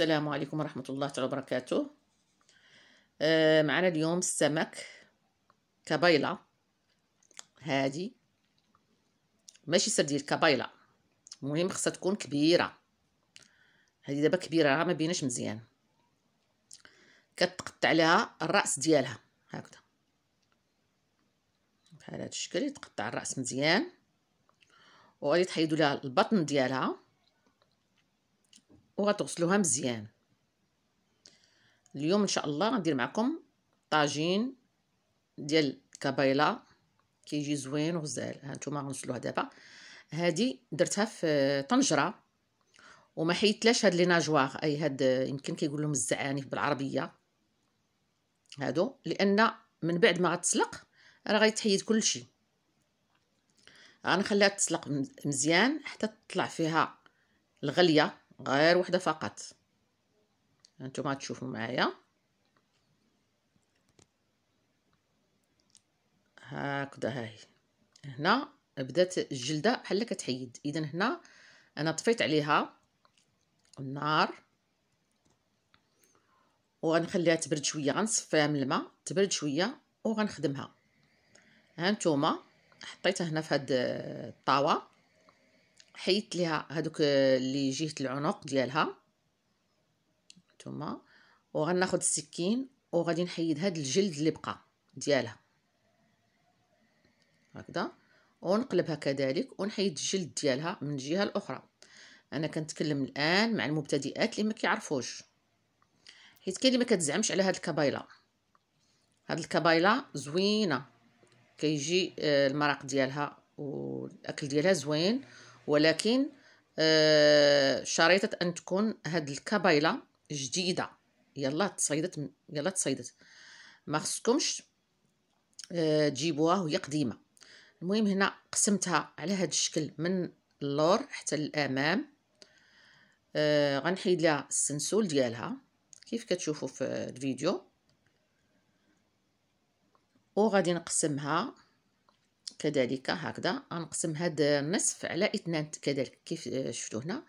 السلام عليكم ورحمة الله تعالى وبركاته آه معنا اليوم السمك كبيلة هادي ماشي سردير كبيلة مهم خصها تكون كبيرة هادي دابا كبيرة راه ما بيناش مزيان كتقطع لها الرأس ديالها هكذا بحال هاد الشكل يتقطع الرأس مزيان وغادي تحيدو لها البطن ديالها وغتغسلوها مزيان اليوم ان شاء الله غندير معكم طاجين ديال كابيلا كيجي زوين وغزال هانتوما غنوصلوها دابا هادي درتها في طنجره وما حيتلاش هاد لي ناجوار اي هاد يمكن كيقول لهم الزعانف بالعربيه هادو لان من بعد ما غتسلق راه غيتحيد كلشي غنخليها تسلق مزيان حتى تطلع فيها الغليه غير وحده فقط هانتوما تشوفوا معايا هكذا هاي هنا بدات الجلده بحال كتحيد اذا هنا انا طفيت عليها النار وغنخليها تبرد شويه غنصفيها من الماء تبرد شويه وغنخدمها ها نتوما حطيتها هنا في هاد الطاوه حيدت لها هذوك اللي جهه العنق ديالها ثم وغناخذ السكين وغادي نحيد هذا الجلد اللي بقى ديالها هكذا ونقلبها كذلك ونحيد الجلد ديالها من الجهه الاخرى انا كنتكلم الان مع المبتدئات اللي ما كيعرفوش حيت كاين اللي ما كتزعمش على هاد الكبايله هاد الكبايله زوينه كيجي آه، المرق ديالها والاكل ديالها زوين ولكن آه، شريطة أن تكون هاد الكبايلة جديدة يلا تصيدت يلا تصيدت ما خصكمش آه، تجيبوها وهي قديمة المهم هنا قسمتها على هاد الشكل من اللور حتى للأمام آه غنحيد لها السنسول ديالها كيف كتشوفوا في الفيديو وغادي نقسمها كذلك هكذا غنقسم هاد النصف على اثنان كذلك كيف شفتو هنا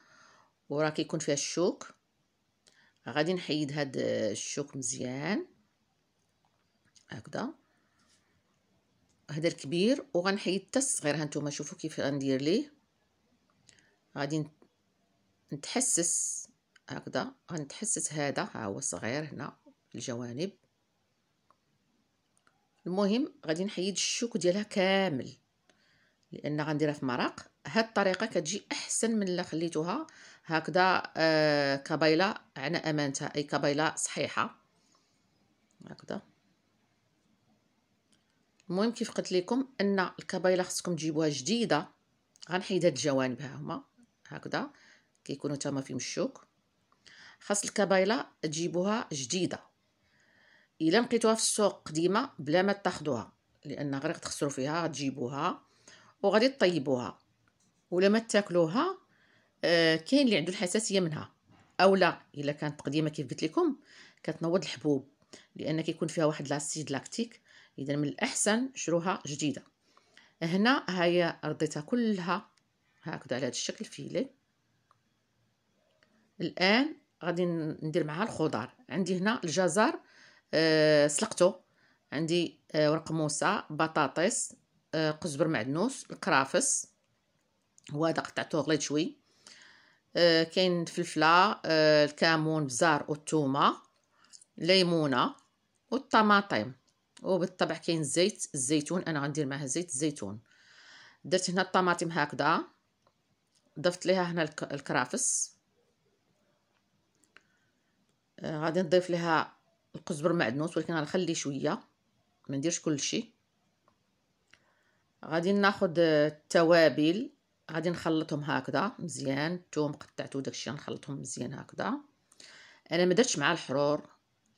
وراه كيكون فيها الشوك غادي نحيد هاد الشوك مزيان هكذا هذا الكبير وغنحيد حتى الصغير هانتوما شوفوا كيف غندير ليه غادي نتحسس هكذا غنتحسس هذا ها هو صغير هنا الجوانب المهم غادي نحيد الشوك ديالها كامل لان غنديرها في مرق هاد الطريقه كتجي احسن من اللي خليتوها هكذا آه كبايله على امانتها اي كبايله صحيحه هكذا المهم كيف قلت لكم ان الكبايله خصكم تجيبوها جديده غنحيد هاد الجوانب ها هما هكذا كيكونوا تما فيهم الشوك خاص الكبايله تجيبوها جديده الا لقيتوها في السوق قديمه بلا ما تاخذوها لان غير تخسروا فيها تجيبوها وغادي تطيبوها ولا ما تاكلوها آه، كاين اللي عنده الحساسيه منها اولا الا كانت قديمه كيف قلت لكم كتنوض الحبوب لان كيكون فيها واحد لاسيد لاكتيك اذا من الاحسن شروها جديده هنا هي رضيتها كلها هكذا على هذا الشكل فيلي الان غادي ندير معها الخضار عندي هنا الجزر آه، سلقته عندي آه، ورق موسى بطاطس آه، قزبر معدنوس الكرافس هو هذا قطعته غليت شوي كاين فلفله الكمون بزار والثومه ليمونه والطماطم وبالطبع كاين زيت الزيتون انا غندير معها زيت الزيتون درت هنا الطماطم هكذا ضفت ليها هنا الكرافس غادي نضيف لها القزبر معدنوس ولكن غنخلي شويه ما نديرش كلشي غادي ناخذ آه، التوابل غادي نخلطهم هكذا مزيان الثوم قطعته داكشي نخلطهم مزيان هكذا انا ما درتش مع الحرور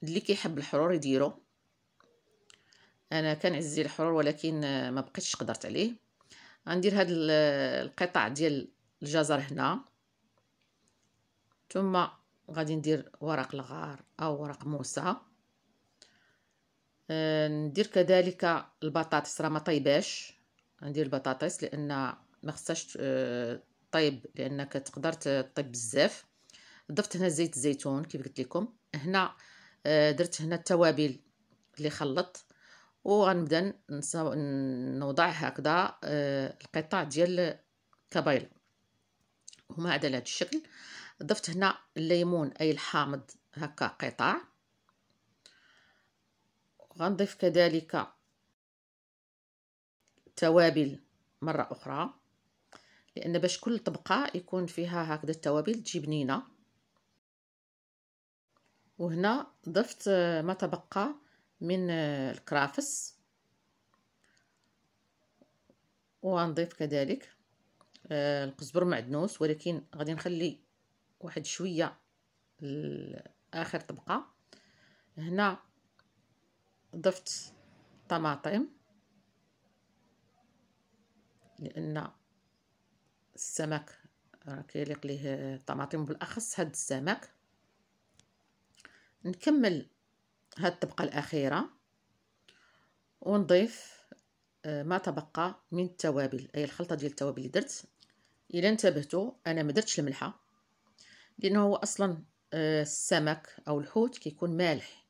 اللي كيحب الحرور يديرو انا كان الحرور ولكن آه، ما بقيتش قدرت عليه غندير هاد آه، القطع ديال الجزر هنا ثم غادي ندير ورق الغار او ورق موسى ندير كذلك البطاطس راه ما طيباش غندير البطاطس لان ما خصهاش طيب لان كتقدر تطيب بزاف ضفت هنا زيت الزيتون كيف قلت لكم هنا آه، درت هنا التوابل اللي خلطت وغنبدا نوضع هكذا آه، القطع ديال الكبايله هما على هذا الشكل ضفت هنا الليمون اي الحامض هكا قطع غنضيف كذلك توابل مرة أخرى لأن باش كل طبقة يكون فيها هكذا التوابل تجي بنينة وهنا ضفت ما تبقى من الكرافس ونضيف كذلك آه، القزبر معدنوس ولكن غادي نخلي واحد شويه لاخر طبقه هنا ضفت طماطم لان السمك راه كيليق ليه الطماطم بالاخص هاد السمك نكمل هاد الطبقه الاخيره ونضيف آه، ما تبقى من التوابل اي الخلطه ديال التوابل اللي درت الا انتبهتوا انا ما درتش الملحه لانه هو اصلا آه، السمك او الحوت كيكون مالح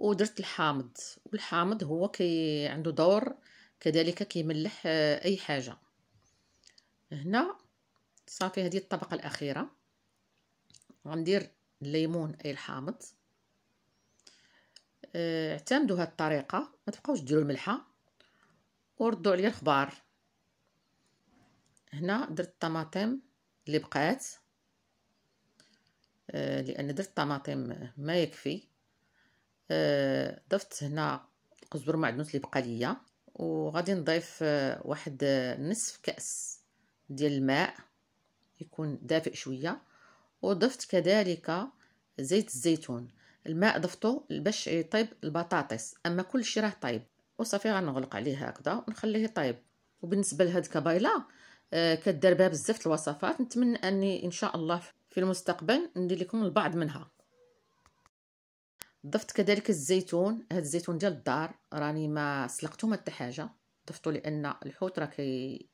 ودرت الحامض والحامض هو كي عنده دور كذلك كيملح آه، اي حاجه هنا صافي هذه الطبقه الاخيره غندير الليمون اي الحامض آه، اعتمدوا هذه الطريقه ما تبقاوش ديروا الملحه وردوا عليا الخبار هنا درت الطماطم اللي بقات آه، لان درت الطماطم ما يكفي آه، ضفت هنا قزبر معدنوس اللي بقى ليا وغادي نضيف آه، واحد آه، نصف كاس ديال الماء يكون دافئ شويه وضفت كذلك زيت الزيتون الماء ضفته باش يطيب البطاطس اما كل شيء راه طايب وصافي غنغلق عليه هكذا ونخليه طايب وبالنسبه لهاد كبايله كدير كدار بها بزاف الوصفات نتمنى اني ان شاء الله في المستقبل ندير لكم البعض منها ضفت كذلك الزيتون هاد الزيتون ديال الدار راني ما سلقته ما حتى حاجه ضفتو لان الحوت راه كي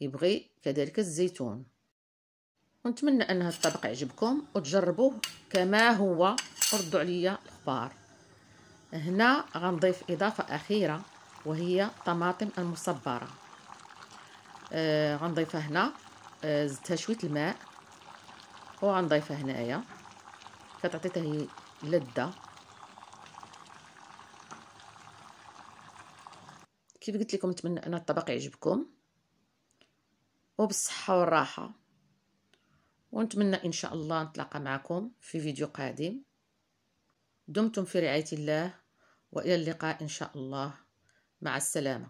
يبغي كذلك الزيتون ونتمنى ان هاد الطبق يعجبكم وتجربوه كما هو وردوا عليا الاخبار هنا غنضيف اضافه اخيره وهي طماطم المصبره آه غنضيفها هنا آه زدتها شويه الماء وغنضيفها هنايا كتعطي حتى هي لذه كيف قلت لكم نتمنى ان الطبق يعجبكم وبالصحه والراحه ونتمنى ان شاء الله نتلاقى معكم في فيديو قادم دمتم في رعايه الله والى اللقاء ان شاء الله مع السلامه